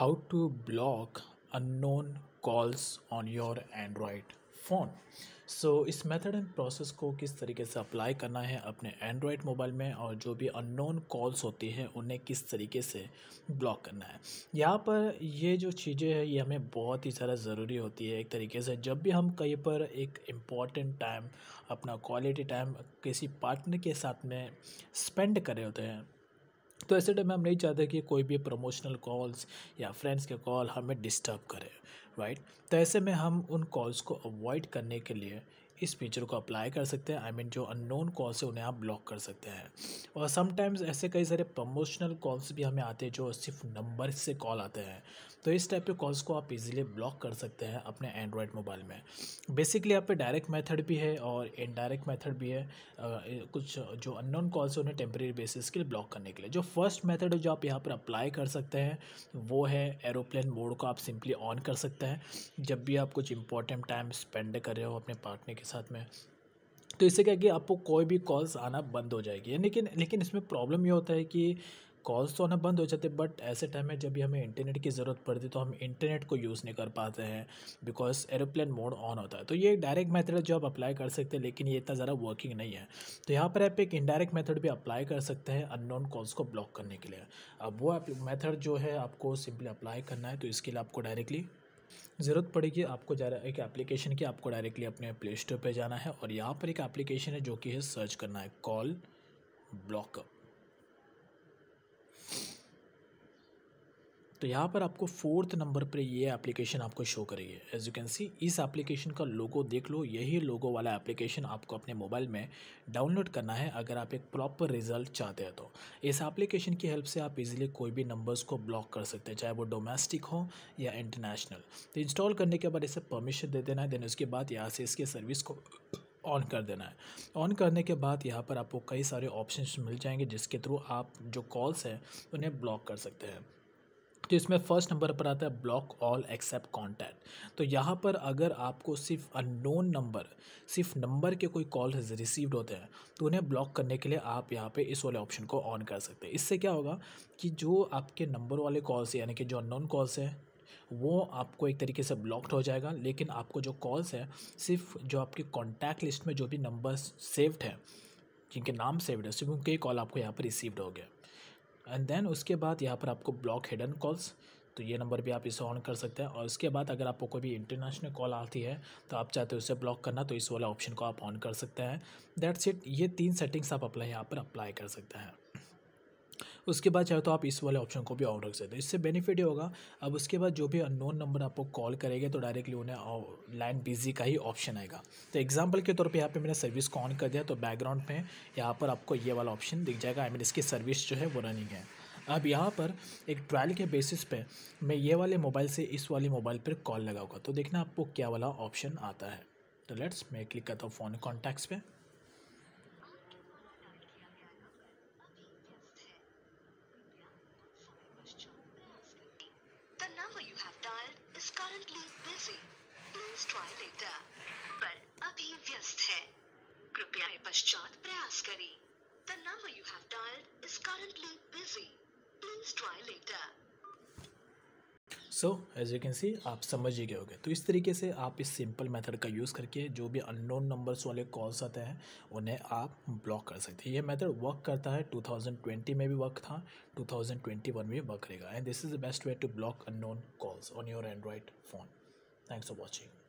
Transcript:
how to block unknown calls on your Android phone so so, इस method and process को किस तरीके से अप्लाई करना है अपने एंड्रॉयड मोबाइल में और जो भी अननोन कॉल्स होती हैं उन्हें किस तरीके से ब्लॉक करना है यहाँ पर ये जो चीज़ें हैं ये हमें बहुत ही ज़्यादा ज़रूरी होती है एक तरीके से जब भी हम कहीं पर एक इम्पॉर्टेंट टाइम अपना क्वालिटी टाइम किसी पार्टनर के साथ में स्पेंड कर रहे होते हैं तो ऐसे टाइम हम नहीं चाहते कि कोई भी प्रमोशनल कॉल्स या फ्रेंड्स के कॉल हमें डिस्टर्ब करें राइट तो ऐसे में हम उन कॉल्स को अवॉइड करने के लिए इस फीचर को अप्लाई कर सकते हैं आई I मीन mean, जो अननोन कॉल्स है उन्हें आप ब्लॉक कर सकते हैं और समटाइम्स ऐसे कई सारे प्रमोशनल कॉल्स भी हमें आते हैं जो सिर्फ नंबर से कॉल आते हैं तो इस टाइप के कॉल्स को आप इजीली ब्लॉक कर सकते हैं अपने एंड्रॉयड मोबाइल में बेसिकली यहाँ पे डायरेक्ट मैथड भी है और इनडायरेक्ट मैथड भी है कुछ जो अननोन कॉल्स उन्हें टेम्प्रेरी बेसिस के लिए ब्लॉक करने के लिए जो फर्स्ट मैथड जो आप यहाँ पर अप्लाई कर सकते हैं वो है एरोप्लेन मोड को आप सिंपली ऑन कर सकते हैं जब भी आप कुछ इंपॉर्टेंट टाइम स्पेंड कर रहे हो अपने पार्टनर के साथ में तो इससे क्या कि आपको कोई भी कॉल्स आना बंद हो जाएगी लेकिन लेकिन इसमें प्रॉब्लम ये होता है कि कॉल्स तो आना बंद हो जाते बट ऐसे टाइम में जब भी हमें इंटरनेट की ज़रूरत पड़ती तो हम इंटरनेट को यूज़ नहीं कर पाते हैं बिकॉज एरोप्लेन मोड ऑन होता है तो ये एक डायरेक्ट मेथड है जो आप अप्लाई कर सकते हैं लेकिन ये इतना ज़्यादा वर्किंग नहीं है तो यहाँ पर आप एक इनडायरेक्ट मेथड भी अप्लाई कर सकते हैं अननोन कॉल्स को ब्लॉक करने के लिए अब वो मेथड जो है आपको सिंपली अप्लाई करना है तो इसके लिए आपको डायरेक्टली ज़रूरत पड़ेगी आपको जा एक एप्लीकेशन की आपको डायरेक्टली अपने प्ले स्टोर पर जाना है और यहाँ पर एक एप्लीकेशन है जो कि है सर्च करना है कॉल ब्लॉकअप तो यहाँ पर आपको फोर्थ नंबर पर ये एप्लीकेशन आपको शो करेगी एज यू कैन सी इस एप्लीकेशन का लोगो देख लो यही लोगो वाला एप्लीकेशन आपको अपने मोबाइल में डाउनलोड करना है अगर आप एक प्रॉपर रिजल्ट चाहते हैं तो इस एप्लीकेशन की हेल्प से आप इजीली कोई भी नंबर्स को ब्लॉक कर सकते हैं चाहे वो डोमेस्टिक हो या इंटरनेशनल तो इंस्टॉल करने के बाद इसे परमिशन दे देना है देन उसके बाद यहाँ से इसके सर्विस को ऑन कर देना है ऑन करने के बाद यहाँ पर आपको कई सारे ऑप्शन मिल जाएंगे जिसके थ्रू आप जो कॉल्स हैं उन्हें ब्लॉक कर सकते हैं तो इसमें फ़र्स्ट नंबर पर आता है ब्लॉक ऑल एक्सेप्ट कॉन्टैक्ट तो यहाँ पर अगर आपको सिर्फ अननोन नंबर सिर्फ नंबर के कोई कॉल रिसीव्ड होते हैं तो उन्हें ब्लॉक करने के लिए आप यहाँ पे इस वाले ऑप्शन को ऑन कर सकते हैं इससे क्या होगा कि जो आपके नंबर वाले कॉल्स यानी कि जो अननोन कॉल्स हैं वो आपको एक तरीके से ब्लॉक्ड हो जाएगा लेकिन आपको जो कॉल्स हैं सिर्फ जो आपके कॉन्टैक्ट लिस्ट में जो भी नंबर सेव्ड हैं जिनके नाम सेव्ड है सिर्फ उनके कॉल आपको यहाँ पर रिसीव्ड हो गया एंड देन उसके बाद यहाँ पर आपको ब्लॉक हिडन कॉल्स तो ये नंबर भी आप इसे ऑन कर सकते हैं और उसके बाद अगर आपको कोई भी इंटरनेशनल कॉल आती है तो आप चाहते हो उसे ब्लॉक करना तो इस वाला ऑप्शन को आप ऑन कर सकते हैं दैट्स इट ये तीन सेटिंग्स आप अप्लाई यहाँ पर अप्लाई कर सकते हैं उसके बाद चाहे तो आप इस वाले ऑप्शन को भी ऑन रख सकते हो इससे बेनिफिट ये होगा अब उसके बाद जो भी अननोन नंबर आपको कॉल करेगा तो डायरेक्टली उन्हें लाइन बिजी का ही ऑप्शन आएगा तो एग्जाम्पल के तौर पर यहाँ पर मैंने सर्विस को ऑन कर दिया तो बैकग्राउंड में यहाँ पर आपको ये वाला ऑप्शन दिख जाएगा आई मीन इसकी सर्विस जो है वो रनिंग है अब यहाँ पर एक ट्रायल के बेसिस पे मैं ये वाले मोबाइल से इस वाले मोबाइल पर कॉल लगाऊंगा तो देखना आपको क्या वाला ऑप्शन आता है तो लेट्स मैं क्लिक करता हूँ फ़ोन कॉन्टैक्ट्स पे is currently busy. Please try later. पर अभी व्यस्त है कृपया पश्चात प्रयास करें The number you have dialed is currently busy. Please try later. So as you can see आप समझ ही गए होगे तो इस तरीके से आप इस सिंपल मेथड का यूज़ करके जो भी अननोन नंबर्स वाले कॉल्स आते हैं उन्हें आप ब्लॉक कर सकते हैं ये मेथड वर्क करता है 2020 में भी वर्क था 2021 में भी वर्क करेगा and this is the best way to block unknown calls on your Android phone thanks for watching